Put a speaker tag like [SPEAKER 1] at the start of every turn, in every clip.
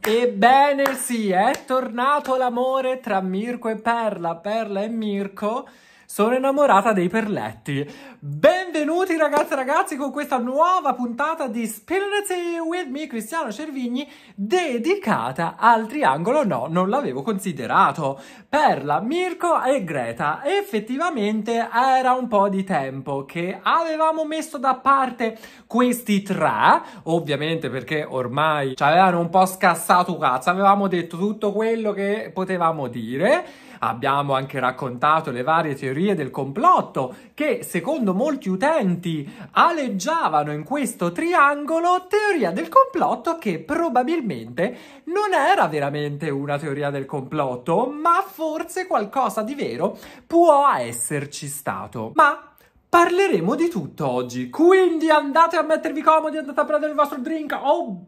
[SPEAKER 1] Ebbene sì, è tornato l'amore tra Mirko e Perla, Perla e Mirko sono innamorata dei perletti. Benvenuti ragazzi e ragazzi con questa nuova puntata di Spirits with me, Cristiano Cervigni, dedicata al triangolo no, non l'avevo considerato. Perla, Mirko e Greta. Effettivamente era un po' di tempo che avevamo messo da parte questi tre, ovviamente perché ormai ci avevano un po' scassato cazzo, avevamo detto tutto quello che potevamo dire Abbiamo anche raccontato le varie teorie del complotto che, secondo molti utenti, aleggiavano in questo triangolo, teoria del complotto che probabilmente non era veramente una teoria del complotto, ma forse qualcosa di vero può esserci stato. Ma parleremo di tutto oggi, quindi andate a mettervi comodi, andate a prendere il vostro drink o... Oh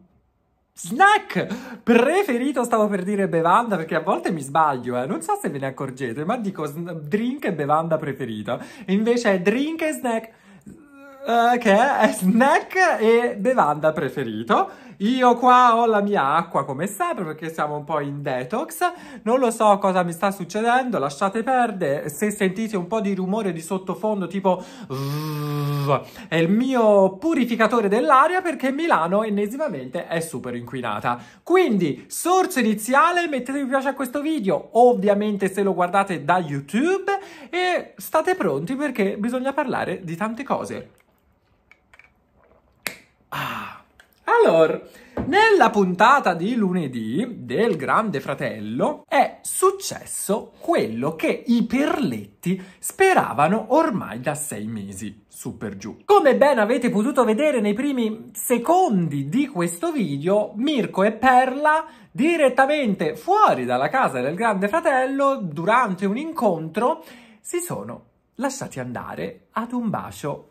[SPEAKER 1] Snack preferito, stavo per dire bevanda perché a volte mi sbaglio, eh. non so se ve ne accorgete, ma dico drink e bevanda preferita. Invece è drink e snack eh, che è snack e bevanda preferito. Io qua ho la mia acqua come sempre perché siamo un po' in detox, non lo so cosa mi sta succedendo, lasciate perdere, se sentite un po' di rumore di sottofondo tipo è il mio purificatore dell'aria perché Milano ennesimamente è super inquinata. Quindi, sorso iniziale, mettete mi piace a questo video, ovviamente se lo guardate da YouTube e state pronti perché bisogna parlare di tante cose. Ah. Allora, nella puntata di lunedì del Grande Fratello è successo quello che i perletti speravano ormai da sei mesi, super giù. Come ben avete potuto vedere nei primi secondi di questo video, Mirko e Perla direttamente fuori dalla casa del Grande Fratello durante un incontro si sono lasciati andare ad un bacio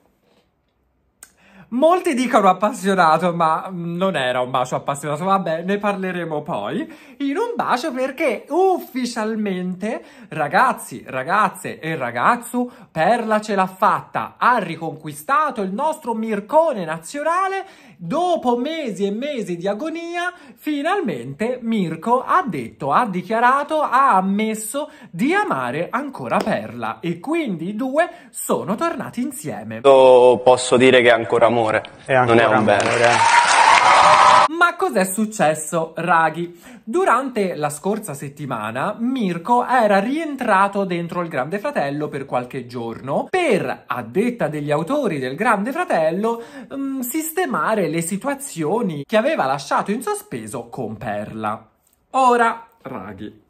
[SPEAKER 1] Molti dicono appassionato, ma non era un bacio appassionato, vabbè, ne parleremo poi. In un bacio perché ufficialmente, ragazzi, ragazze e ragazzu, Perla ce l'ha fatta, ha riconquistato il nostro Mircone nazionale. Dopo mesi e mesi di agonia, finalmente Mirko ha detto, ha dichiarato, ha ammesso di amare ancora Perla e quindi i due sono tornati insieme. Io Posso dire che è ancora molto amore. È non è un amore. bene. Eh. Ma cos'è successo, raghi? Durante la scorsa settimana Mirko era rientrato dentro il Grande Fratello per qualche giorno per, a detta degli autori del Grande Fratello, mh, mm, sistemare le situazioni che aveva lasciato in sospeso con Perla. Ora, raghi,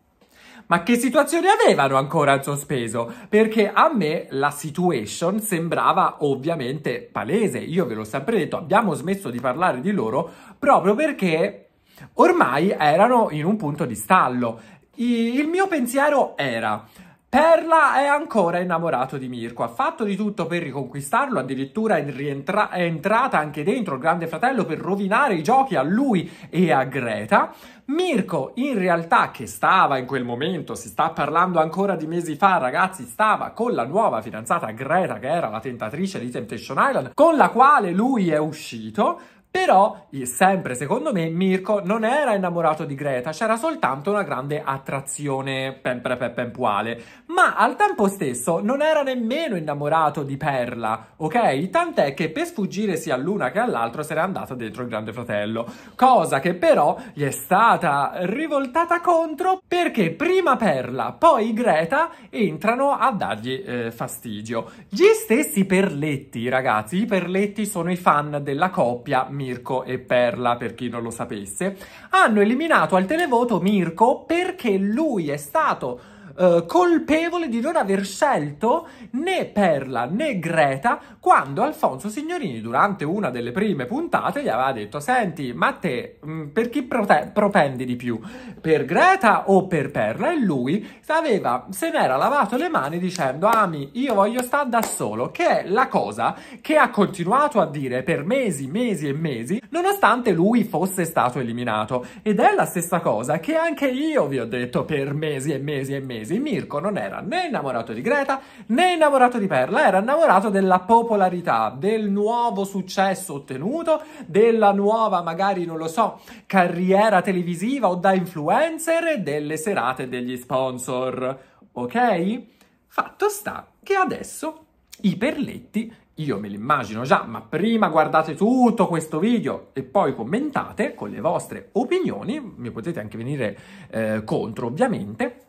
[SPEAKER 1] ma che situazione avevano ancora in sospeso? Perché a me la situation sembrava ovviamente palese. Io ve l'ho sempre detto, abbiamo smesso di parlare di loro proprio perché ormai erano in un punto di stallo. Il mio pensiero era Perla è ancora innamorato di Mirko, ha fatto di tutto per riconquistarlo, addirittura è, rientra- è, entrata anche dentro il grande fratello per rovinare i giochi a lui e a Greta. Mirko in realtà che stava in quel momento, si sta parlando ancora di mesi fa ragazzi, stava con la nuova fidanzata Greta che era la tentatrice di Temptation Island, con la quale lui è uscito, però, sempre secondo me, Mirko non era innamorato di Greta, c'era soltanto una grande attrazione pemprepempempuale. Ma al tempo stesso non era nemmeno innamorato di Perla, ok? Tant'è che per sfuggire sia all'una che all'altro se n'è andato dentro il grande fratello. Cosa che però gli è stata rivoltata contro perché prima Perla, poi Greta entrano a dargli eh, fastidio. Gli stessi Perletti, ragazzi, i Perletti sono i fan della coppia Mirko e Perla, per chi non lo sapesse, hanno eliminato al televoto Mirko perché lui è stato eh, colpevole di non aver scelto né Perla né Greta quando Alfonso Signorini durante una delle prime puntate gli aveva detto senti ma te mh, mm, per chi prote- propendi di più per Greta o per Perla e lui aveva, se n'era lavato le mani dicendo ami io voglio stare da solo che è la cosa che ha continuato a dire per mesi mesi e mesi nonostante lui fosse stato eliminato ed è la stessa cosa che anche io vi ho detto per mesi e mesi e mesi mesi Mirko non era né innamorato di Greta né innamorato di Perla, era innamorato della popolarità, del nuovo successo ottenuto, della nuova, magari non lo so, carriera televisiva o da influencer, e delle serate degli sponsor. Ok? Fatto sta che adesso i perletti io me li immagino già, ma prima guardate tutto questo video e poi commentate con le vostre opinioni, mi potete anche venire eh, contro ovviamente,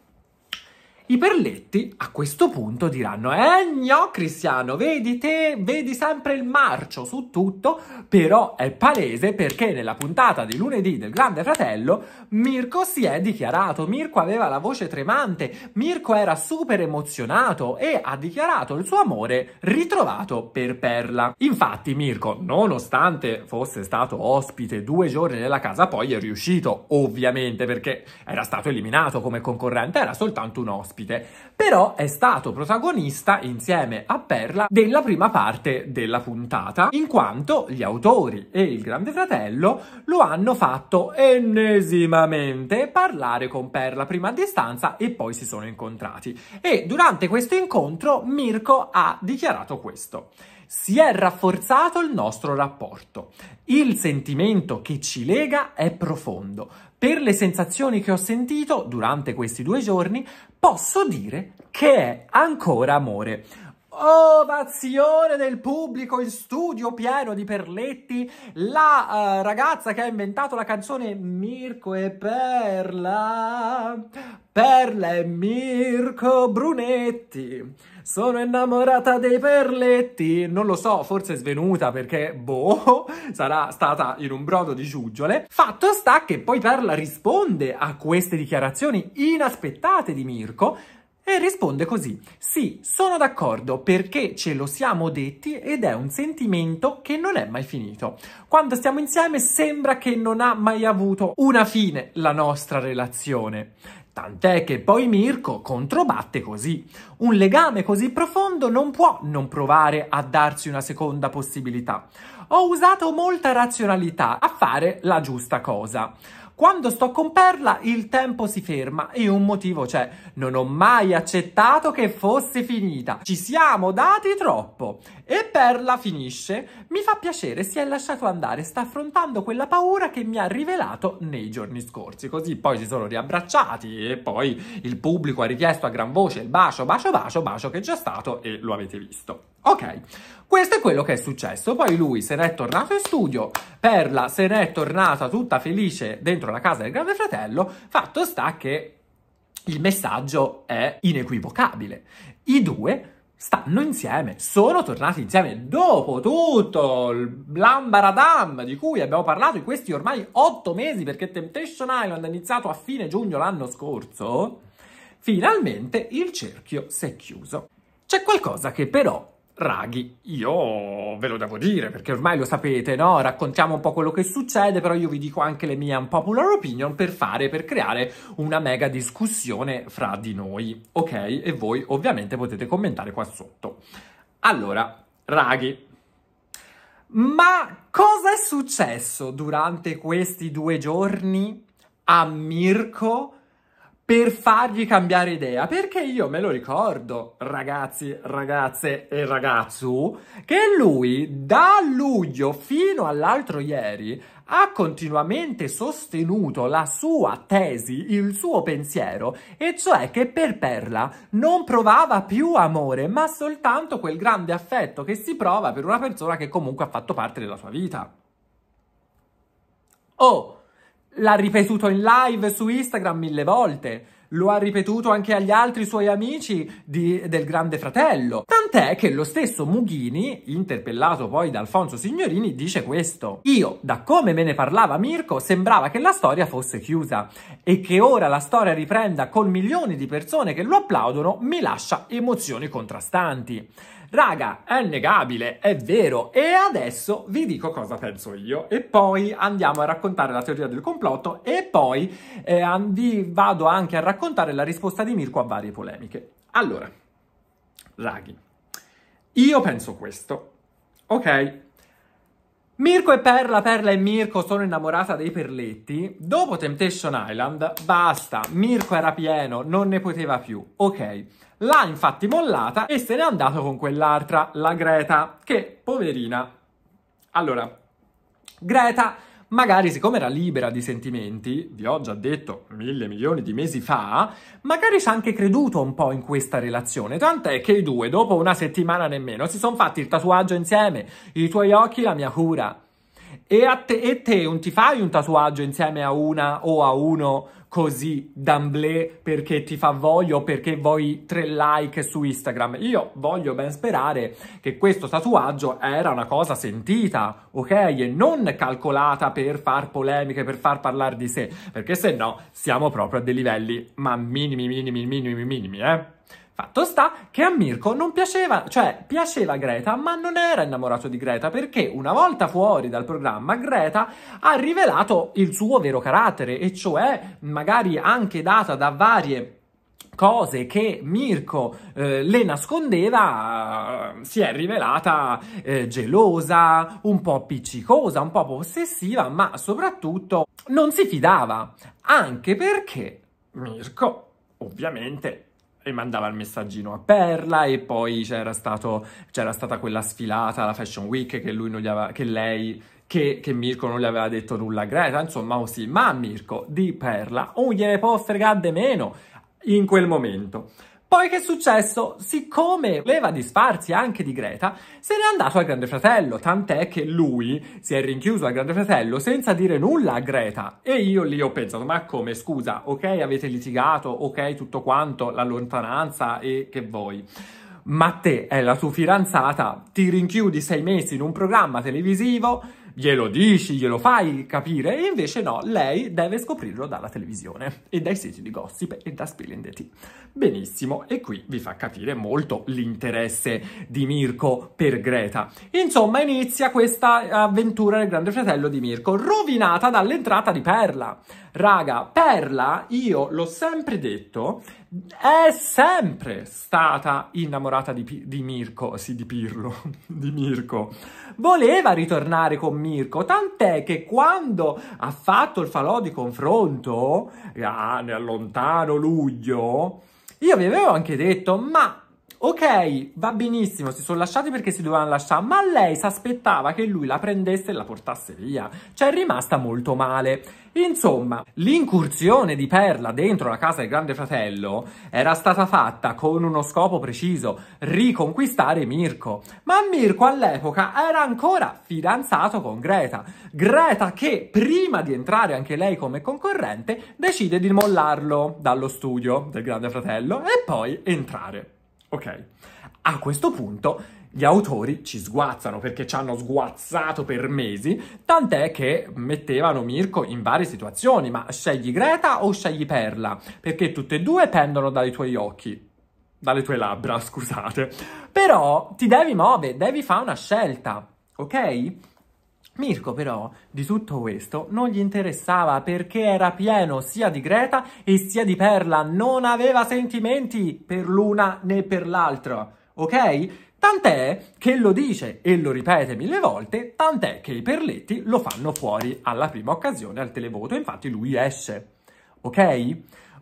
[SPEAKER 1] i Perletti a questo punto diranno: Eh no, Cristiano, vedi te, vedi sempre il marcio su tutto. Però è palese perché nella puntata di lunedì del Grande Fratello Mirko si è dichiarato. Mirko aveva la voce tremante, Mirko era super emozionato e ha dichiarato il suo amore ritrovato per Perla. Infatti, Mirko, nonostante fosse stato ospite due giorni nella casa, poi è riuscito, ovviamente, perché era stato eliminato come concorrente, era soltanto un ospite ospite, però è stato protagonista insieme a Perla della prima parte della puntata, in quanto gli autori e il Grande Fratello lo hanno fatto ennesimamente parlare con Perla prima a distanza e poi si sono incontrati. E durante questo incontro Mirko ha dichiarato questo si è rafforzato il nostro rapporto. Il sentimento che ci lega è profondo per le sensazioni che ho sentito durante questi due giorni, posso dire che è ancora amore ovazione del pubblico in studio pieno di Perletti, la uh, ragazza che ha inventato la canzone Mirko e Perla. Perla e Mirko Brunetti. Sono innamorata dei Perletti. Non lo so, forse è svenuta perché, boh, sarà stata in un brodo di giuggiole. Fatto sta che poi Perla risponde a queste dichiarazioni inaspettate di Mirko, e risponde così. Sì, sono d'accordo perché ce lo siamo detti ed è un sentimento che non è mai finito. Quando stiamo insieme sembra che non ha mai avuto una fine la nostra relazione. Tant'è che poi Mirko controbatte così. Un legame così profondo non può non provare a darsi una seconda possibilità. Ho usato molta razionalità a fare la giusta cosa. Quando sto con Perla il tempo si ferma e un motivo c'è. Non ho mai accettato che fosse finita. Ci siamo dati troppo. E Perla finisce. Mi fa piacere, si è lasciato andare. Sta affrontando quella paura che mi ha rivelato nei giorni scorsi. Così poi si sono riabbracciati e poi il pubblico ha richiesto a gran voce il bacio, bacio, bacio, bacio che è già stato e lo avete visto. Ok. Questo è quello che è successo. Poi lui se n'è tornato in studio, Perla se n'è tornata tutta felice dentro la casa del grande fratello, fatto sta che il messaggio è inequivocabile. I due stanno insieme, sono tornati insieme dopo tutto il l'ambaradam di cui abbiamo parlato in questi ormai otto mesi perché Temptation Island è iniziato a fine giugno l'anno scorso, finalmente il cerchio si è chiuso. C'è qualcosa che però Raghi, io ve lo devo dire perché ormai lo sapete, no? Raccontiamo un po' quello che succede, però io vi dico anche le mie unpopular opinion per fare, per creare una mega discussione fra di noi, ok? E voi ovviamente potete commentare qua sotto. Allora, Raghi, ma cosa è successo durante questi due giorni a Mirko? per fargli cambiare idea, perché io me lo ricordo, ragazzi, ragazze e ragazzu, che lui da luglio fino all'altro ieri ha continuamente sostenuto la sua tesi, il suo pensiero, e cioè che per Perla non provava più amore, ma soltanto quel grande affetto che si prova per una persona che comunque ha fatto parte della sua vita. Oh! l'ha ripetuto in live su Instagram mille volte. Lo ha ripetuto anche agli altri suoi amici di, del Grande Fratello. Tant'è che lo stesso Mughini, interpellato poi da Alfonso Signorini, dice questo. Io, da come me ne parlava Mirko, sembrava che la storia fosse chiusa e che ora la storia riprenda con milioni di persone che lo applaudono mi lascia emozioni contrastanti. Raga, è innegabile, è vero. E adesso vi dico cosa penso io. E poi andiamo a raccontare la teoria del complotto e poi eh, vi vado anche a raccontare la risposta di Mirko a varie polemiche. Allora, raghi, io penso questo. Ok, Mirko e Perla, Perla e Mirko sono innamorata dei perletti. Dopo Temptation Island, basta, Mirko era pieno, non ne poteva più. Ok, l'ha infatti mollata e se n'è andato con quell'altra, la Greta, che poverina. Allora, Greta magari siccome era libera di sentimenti, vi ho già detto mille milioni di mesi fa, magari ci ha anche creduto un po' in questa relazione, tant'è che i due, dopo una settimana nemmeno, si sono fatti il tatuaggio insieme, i tuoi occhi, la mia cura. E, te, e te, un ti fai un tatuaggio insieme a una o a uno così d'amblè perché ti fa voglio, perché vuoi tre like su Instagram. Io voglio ben sperare che questo tatuaggio era una cosa sentita, ok? E non calcolata per far polemiche, per far parlare di sé, perché se no siamo proprio a dei livelli, ma minimi, minimi, minimi, minimi, eh? Fatto sta che a Mirko non piaceva, cioè piaceva Greta, ma non era innamorato di Greta perché una volta fuori dal programma Greta ha rivelato il suo vero carattere, e cioè magari anche data da varie cose che Mirko eh, le nascondeva eh, si è rivelata eh, gelosa, un po' appiccicosa, un po' possessiva, ma soprattutto non si fidava, anche perché Mirko ovviamente e mandava il messaggino a Perla e poi c'era, stato, c'era stata quella sfilata alla Fashion Week che, aveva, che lei che, che, Mirko non gli aveva detto nulla a Greta, insomma così, oh ma Mirko di Perla non oh, gliene può fregare di meno in quel momento. Poi che è successo? Siccome voleva disfarsi anche di Greta, se n'è andato al Grande Fratello, tant'è che lui si è rinchiuso al Grande Fratello senza dire nulla a Greta. E io lì ho pensato, ma come, scusa, ok avete litigato, ok tutto quanto, la lontananza e che vuoi. Ma te è eh, la tua fidanzata, ti rinchiudi sei mesi in un programma televisivo glielo dici, glielo fai capire, e invece no, lei deve scoprirlo dalla televisione e dai siti di gossip e da Spill in the Tea. Benissimo, e qui vi fa capire molto l'interesse di Mirko per Greta. Insomma, inizia questa avventura del grande fratello di Mirko, rovinata dall'entrata di Perla. Raga, Perla, io l'ho sempre detto, è sempre stata innamorata di, di Mirko, sì di Pirlo, di Mirko. Voleva ritornare con Mirko, tant'è che quando ha fatto il falò di confronto, ah, eh, nel lontano luglio, io vi avevo anche detto, ma Ok, va benissimo, si sono lasciati perché si dovevano lasciare, ma lei si aspettava che lui la prendesse e la portasse via. Cioè è rimasta molto male. Insomma, l'incursione di Perla dentro la casa del grande fratello era stata fatta con uno scopo preciso, riconquistare Mirko. Ma Mirko all'epoca era ancora fidanzato con Greta. Greta che prima di entrare anche lei come concorrente decide di mollarlo dallo studio del grande fratello e poi entrare. Ok, a questo punto gli autori ci sguazzano perché ci hanno sguazzato per mesi, tant'è che mettevano Mirko in varie situazioni, ma scegli Greta o scegli Perla? Perché tutte e due pendono dai tuoi occhi, dalle tue labbra, scusate. Però ti devi muovere, devi fare una scelta, ok? Mirko però di tutto questo non gli interessava perché era pieno sia di Greta e sia di Perla, non aveva sentimenti per l'una né per l'altra, ok? Tant'è che lo dice e lo ripete mille volte, tant'è che i Perletti lo fanno fuori alla prima occasione al televoto, infatti lui esce, ok?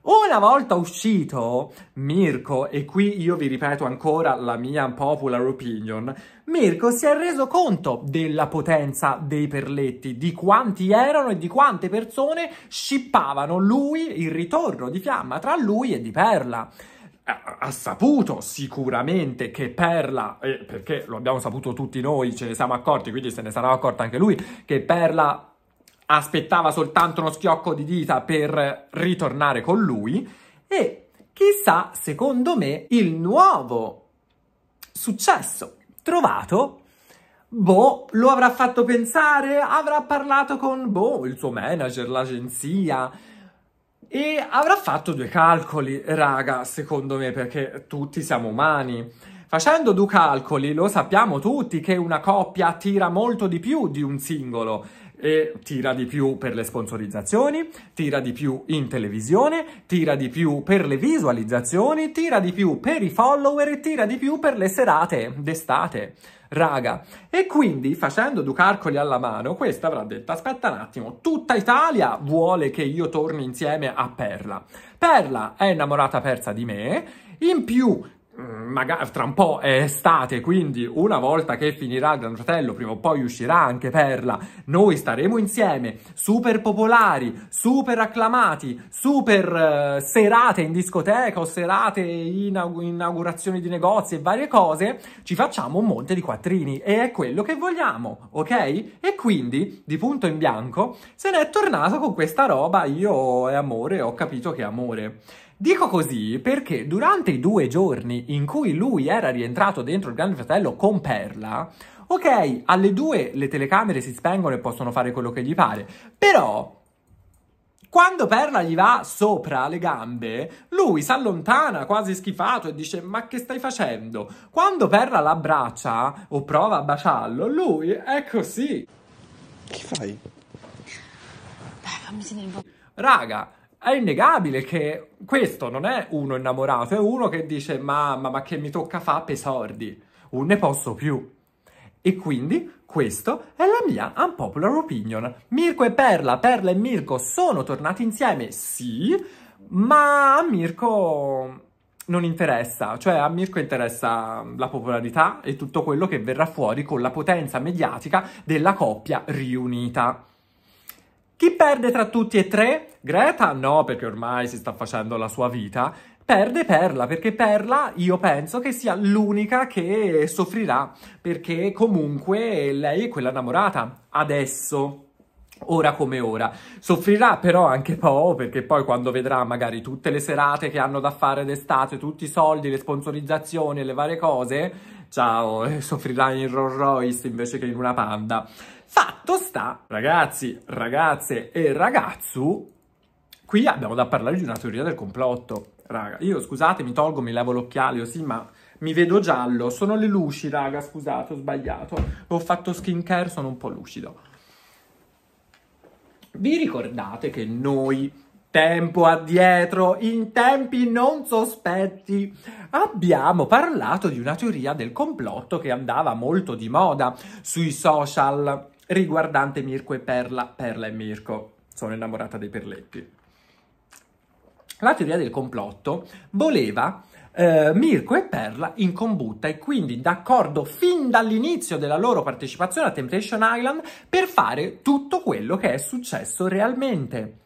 [SPEAKER 1] Una volta uscito Mirko, e qui io vi ripeto ancora la mia popular opinion, Mirko si è reso conto della potenza dei Perletti, di quanti erano e di quante persone scippavano lui, il ritorno di fiamma tra lui e di Perla ha saputo sicuramente che Perla, eh, perché lo abbiamo saputo tutti noi, ce ne siamo accorti, quindi se ne sarà accorta anche lui, che Perla aspettava soltanto uno schiocco di dita per ritornare con lui e chissà, secondo me, il nuovo successo trovato Boh, lo avrà fatto pensare, avrà parlato con, boh, il suo manager, l'agenzia e avrà fatto due calcoli, raga, secondo me, perché tutti siamo umani. Facendo due calcoli lo sappiamo tutti che una coppia attira molto di più di un singolo e tira di più per le sponsorizzazioni, tira di più in televisione, tira di più per le visualizzazioni, tira di più per i follower, e tira di più per le serate d'estate. Raga, e quindi facendo Ducarcoli alla mano, questa avrà detto: Aspetta un attimo, tutta Italia vuole che io torni insieme a Perla. Perla è innamorata persa di me, in più Mm, magari tra un po' è estate, quindi una volta che finirà il Gran Fratello, prima o poi uscirà anche Perla, noi staremo insieme, super popolari, super acclamati, super eh, serate in discoteca o serate in inaugurazioni di negozi e varie cose, ci facciamo un monte di quattrini e è quello che vogliamo, ok? E quindi, di punto in bianco, se ne è tornato con questa roba, io è amore, ho capito che è amore. Dico così perché durante i due giorni in cui lui era rientrato dentro il Grande Fratello con Perla, ok, alle due le telecamere si spengono e possono fare quello che gli pare, però quando Perla gli va sopra le gambe, lui si allontana quasi schifato e dice ma che stai facendo? Quando Perla l'abbraccia o prova a baciarlo, lui è così. Che fai? Dai, fammi sentire un po'. Raga, è innegabile che questo non è uno innamorato, è uno che dice mamma ma che mi tocca fare per sordi, non ne posso più. E quindi questa è la mia unpopular opinion. Mirko e Perla, Perla e Mirko sono tornati insieme, sì, ma a Mirko non interessa, cioè a Mirko interessa la popolarità e tutto quello che verrà fuori con la potenza mediatica della coppia riunita. Chi perde tra tutti e tre? Greta? No, perché ormai si sta facendo la sua vita. Perde Perla, perché Perla io penso che sia l'unica che soffrirà, perché comunque lei è quella innamorata, adesso ora come ora. Soffrirà però anche Po, perché poi quando vedrà magari tutte le serate che hanno da fare d'estate, tutti i soldi, le sponsorizzazioni e le varie cose, ciao, soffrirà in Rolls Royce invece che in una Panda. Fatto sta, ragazzi, ragazze e ragazzu, qui abbiamo da parlare di una teoria del complotto. Raga, io scusate, mi tolgo, mi levo l'occhiale, sì, ma mi vedo giallo. Sono le luci, raga, scusate, ho sbagliato. Ho fatto skincare, sono un po' lucido. Vi ricordate che noi, tempo addietro, in tempi non sospetti, abbiamo parlato di una teoria del complotto che andava molto di moda sui social riguardante Mirko e Perla, Perla e Mirko. Sono innamorata dei Perletti. La teoria del complotto voleva eh, Mirko e Perla in combutta e quindi d'accordo fin dall'inizio della loro partecipazione a Temptation Island per fare tutto quello che è successo realmente.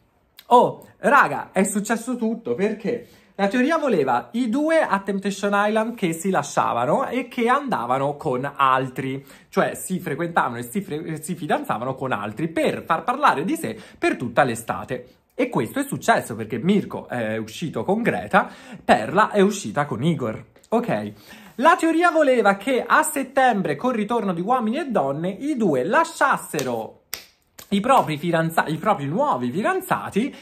[SPEAKER 1] Oh, raga, è successo tutto perché la teoria voleva i due a Temptation Island che si lasciavano e che andavano con altri, cioè si frequentavano e si, fre si fidanzavano con altri per far parlare di sé per tutta l'estate. E questo è successo perché Mirko è uscito con Greta, Perla è uscita con Igor. Ok, la teoria voleva che a settembre, col ritorno di uomini e donne, i due lasciassero i propri, i propri nuovi fidanzati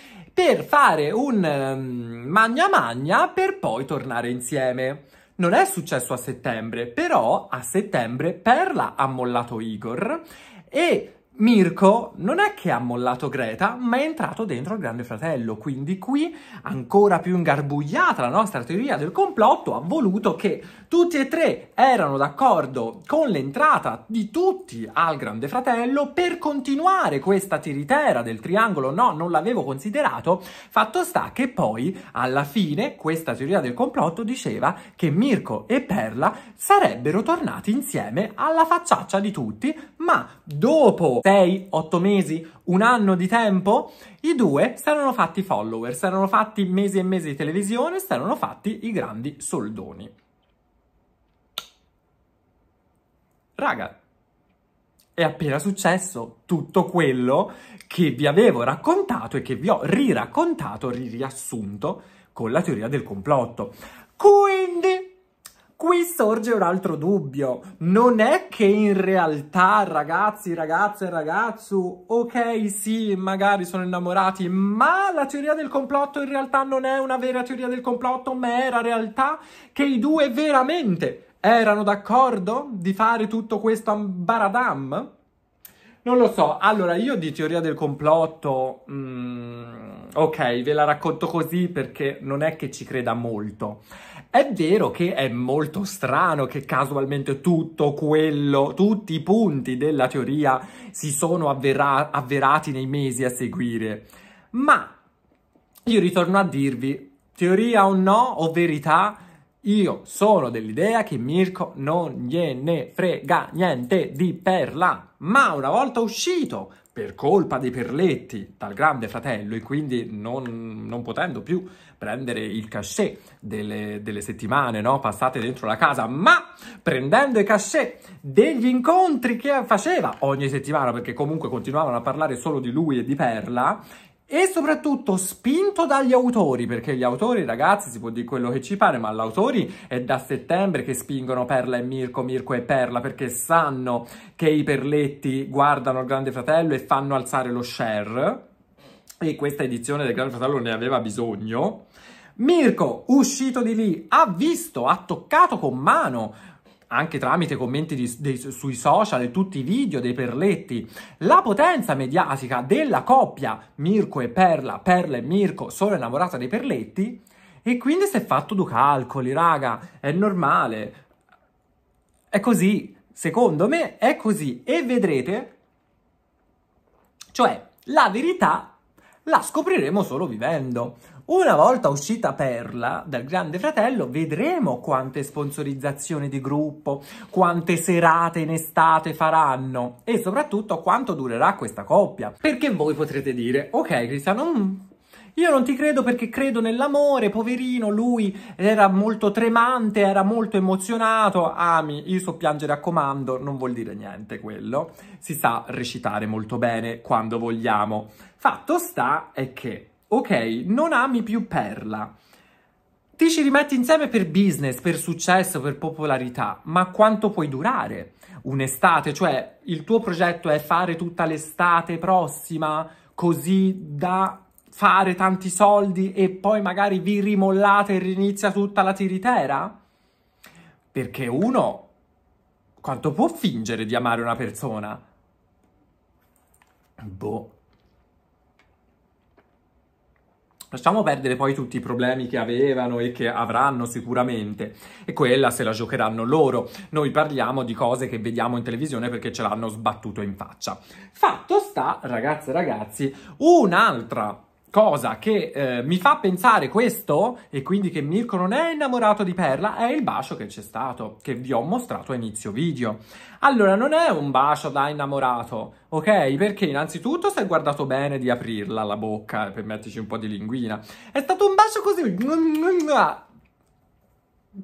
[SPEAKER 1] per fare un um, magna magna per poi tornare insieme. Non è successo a settembre, però a settembre Perla ha mollato Igor e Mirko non è che ha mollato Greta, ma è entrato dentro il Grande Fratello, quindi qui, ancora più ingarbugliata la nostra teoria del complotto, ha voluto che tutti e tre erano d'accordo con l'entrata di tutti al Grande Fratello per continuare questa tiritera del triangolo no, non l'avevo considerato, fatto sta che poi, alla fine, questa teoria del complotto diceva che Mirko e Perla sarebbero tornati insieme alla facciaccia di tutti, ma dopo 6-8 mesi, un anno di tempo, i due saranno fatti follower, saranno fatti mesi e mesi di televisione, saranno fatti i grandi soldoni. Raga, è appena successo tutto quello che vi avevo raccontato e che vi ho riraccontato, riassunto con la teoria del complotto. Quindi Qui sorge un altro dubbio. Non è che in realtà ragazzi, ragazze e ragazzu, ok, sì, magari sono innamorati, ma la teoria del complotto in realtà non è una vera teoria del complotto, ma era realtà che i due veramente erano d'accordo di fare tutto questo a Baradam? Non lo so, allora io di teoria del complotto, mm, ok, ve la racconto così perché non è che ci creda molto. È vero che è molto strano che casualmente tutto quello, tutti i punti della teoria si sono avvera- avverati nei mesi a seguire, ma io ritorno a dirvi, teoria o no o verità, io sono dell'idea che Mirko non gliene frega niente di perla ma una volta uscito per colpa dei Perletti dal Grande Fratello e quindi non, non potendo più prendere il cachet delle, delle settimane no? passate dentro la casa, ma prendendo i cachet degli incontri che faceva ogni settimana, perché comunque continuavano a parlare solo di lui e di Perla, e soprattutto spinto dagli autori, perché gli autori, ragazzi, si può dire quello che ci pare, ma gli autori è da settembre che spingono Perla e Mirko, Mirko e Perla, perché sanno che i perletti guardano il Grande Fratello e fanno alzare lo share, e questa edizione del Grande Fratello ne aveva bisogno. Mirko, uscito di lì, ha visto, ha toccato con mano anche tramite commenti di, dei, sui social, e tutti i video dei Perletti, la potenza mediatica della coppia Mirko e Perla, Perla e Mirko, sono innamorata dei Perletti, e quindi si è fatto due calcoli, raga, è normale, è così, secondo me è così, e vedrete, cioè, la verità la scopriremo solo vivendo. Una volta uscita Perla dal Grande Fratello, vedremo quante sponsorizzazioni di gruppo, quante serate in estate faranno e soprattutto quanto durerà questa coppia. Perché voi potrete dire, ok Cristiano, mm, io non ti credo perché credo nell'amore, poverino, lui era molto tremante, era molto emozionato. Ami, io so piangere a comando, non vuol dire niente quello. Si sa recitare molto bene quando vogliamo. Fatto sta è che Ok, non ami più Perla. Ti ci rimetti insieme per business, per successo, per popolarità, ma quanto puoi durare? Un'estate, cioè il tuo progetto è fare tutta l'estate prossima così da fare tanti soldi e poi magari vi rimollate e rinizia tutta la tiritera? Perché uno quanto può fingere di amare una persona? Boh. Lasciamo perdere poi tutti i problemi che avevano e che avranno sicuramente, e quella se la giocheranno loro. Noi parliamo di cose che vediamo in televisione perché ce l'hanno sbattuto in faccia. Fatto sta, ragazze e ragazzi, un'altra cosa che eh, mi fa pensare questo, e quindi che Mirko non è innamorato di Perla, è il bacio che c'è stato, che vi ho mostrato a inizio video. Allora, non è un bacio da innamorato, ok? Perché innanzitutto si è guardato bene di aprirla la bocca, per metterci un po' di linguina. È stato un bacio così...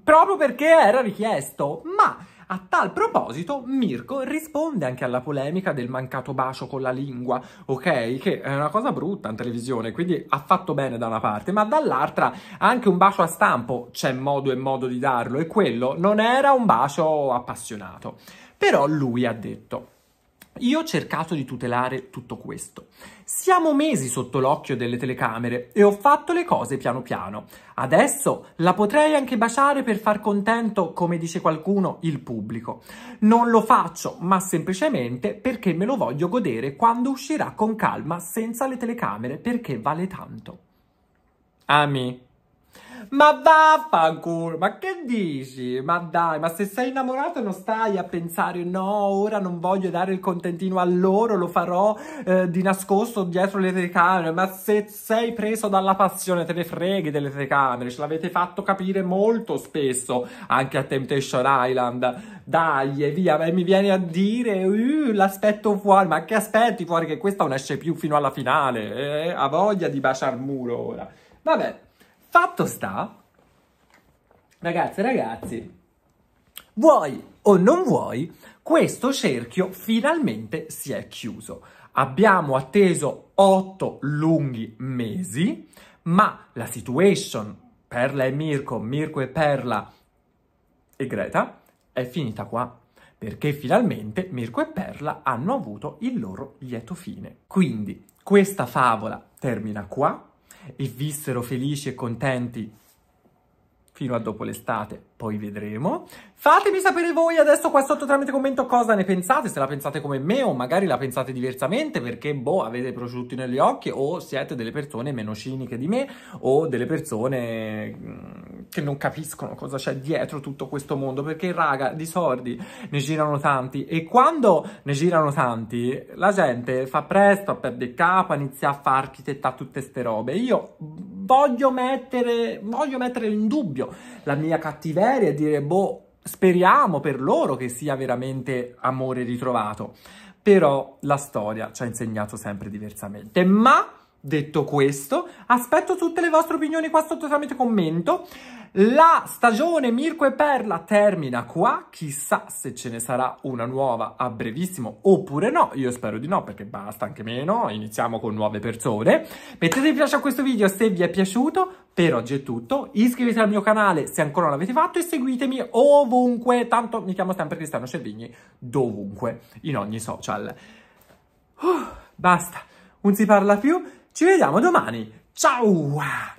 [SPEAKER 1] Proprio perché era richiesto, ma a tal proposito, Mirko risponde anche alla polemica del mancato bacio con la lingua, ok? Che è una cosa brutta in televisione, quindi ha fatto bene da una parte, ma dall'altra anche un bacio a stampo c'è modo e modo di darlo, e quello non era un bacio appassionato. Però lui ha detto. Io ho cercato di tutelare tutto questo. Siamo mesi sotto l'occhio delle telecamere e ho fatto le cose piano piano. Adesso la potrei anche baciare per far contento, come dice qualcuno, il pubblico. Non lo faccio, ma semplicemente perché me lo voglio godere quando uscirà con calma senza le telecamere perché vale tanto. Ami, ma vaffanculo, ma che dici? Ma dai, ma se sei innamorato non stai a pensare no, ora non voglio dare il contentino a loro, lo farò eh, di nascosto dietro le telecamere, ma se sei preso dalla passione te ne freghi delle telecamere, ce l'avete fatto capire molto spesso anche a Temptation Island. Dai, e via, e mi vieni a dire uh, l'aspetto fuori, ma che aspetti fuori che questa non esce più fino alla finale? Eh? Ha voglia di baciar muro ora. Vabbè, Fatto sta, ragazzi, e ragazzi, vuoi o non vuoi, questo cerchio finalmente si è chiuso. Abbiamo atteso otto lunghi mesi, ma la situation Perla e Mirko, Mirko e Perla e Greta è finita qua perché finalmente Mirko e Perla hanno avuto il loro lieto fine. Quindi questa favola termina qua e vissero felici e contenti fino a dopo l'estate, poi vedremo. Fatemi sapere voi adesso qua sotto tramite commento cosa ne pensate, se la pensate come me o magari la pensate diversamente perché, boh, avete prosciutti negli occhi o siete delle persone meno ciniche di me o delle persone mm, che non capiscono cosa c'è dietro tutto questo mondo perché, raga, di sordi ne girano tanti e quando ne girano tanti la gente fa presto a perdere il capo, inizia a far architettare tutte ste robe. Io voglio mettere, voglio mettere in dubbio la mia cattiveria e dire, boh, speriamo per loro che sia veramente amore ritrovato. Però la storia ci ha insegnato sempre diversamente. Ma Detto questo, aspetto tutte le vostre opinioni qua sotto tramite commento. La stagione Mirko e Perla termina qua, chissà se ce ne sarà una nuova a brevissimo oppure no, io spero di no perché basta anche meno, iniziamo con nuove persone. Mettete mi piace a questo video se vi è piaciuto, per oggi è tutto, iscrivetevi al mio canale se ancora non l'avete fatto e seguitemi ovunque, tanto mi chiamo sempre Cristiano Cervigni, dovunque, in ogni social. Uh, basta, non si parla più. 这要么就骂你早啊！